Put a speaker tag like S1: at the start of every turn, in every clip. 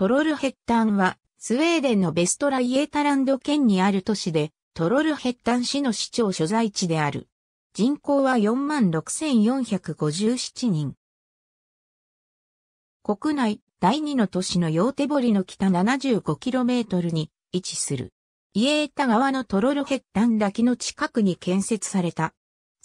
S1: トロルヘッタンは、スウェーデンのベストライエータランド県にある都市で、トロルヘッタン市の市長所在地である。人口は46,457人。国内第二の都市のヨーテボリの北 75km に位置する。イエータ川のトロルヘッタン滝の近くに建設された。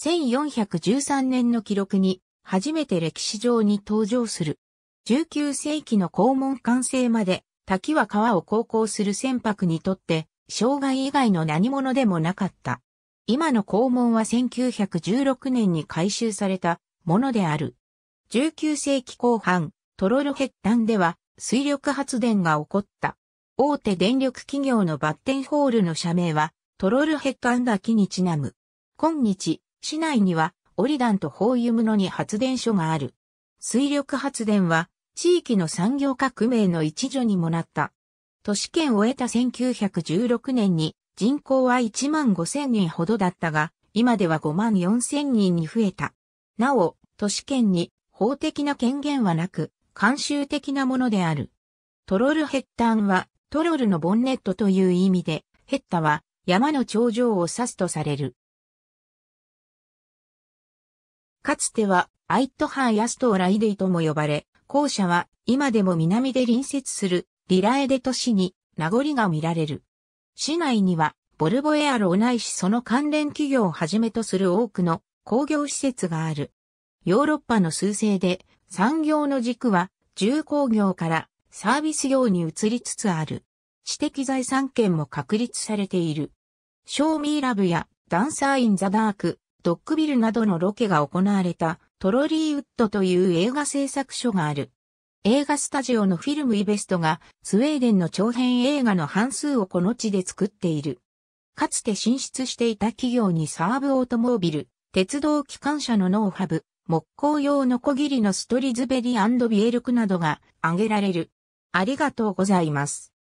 S1: 1413年の記録に初めて歴史上に登場する19世紀の肛門完成まで、滝は川を航行する船舶にとって、障害以外の何者でもなかった。今の肛門は1916年に改修されたものである。19世紀後半、トロルヘッダンでは水力発電が起こった。大手電力企業のバッテンホールの社名はトロルヘッダン滝にちなむ。今日、市内にはオリダンとホーユムノに発電所がある。水力発電は地域の産業革命の一助にもなった。都市圏を得た1916年に人口は1万5千人ほどだったが、今では5万4千人に増えた。なお、都市圏に法的な権限はなく、慣習的なものである。トロルヘッタンはトロルのボンネットという意味で、ヘッタは山の
S2: 頂上を指すとされる。かつて
S1: はアイットハーヤストーライデイとも呼ばれ、校舎は今でも南で隣接するリラエデ都市に名残が見られる。市内にはボルボエアロないしその関連企業をはじめとする多くの工業施設がある。ヨーロッパの数勢で産業の軸は重工業からサービス業に移りつつある。知的財産権も確立されている。ショーミーラブやダンサーインザダーク、ドッグビルなどのロケが行われたトロリーウッドという映画制作所がある。映画スタジオのフィルムイベストがスウェーデンの長編映画の半数をこの地で作っている。かつて進出していた企業にサーブオートモービル、鉄道機関車のノウハブ、木工用のこぎりのストリズベリービエルクなどが挙げられる。あ
S2: りがとうございます。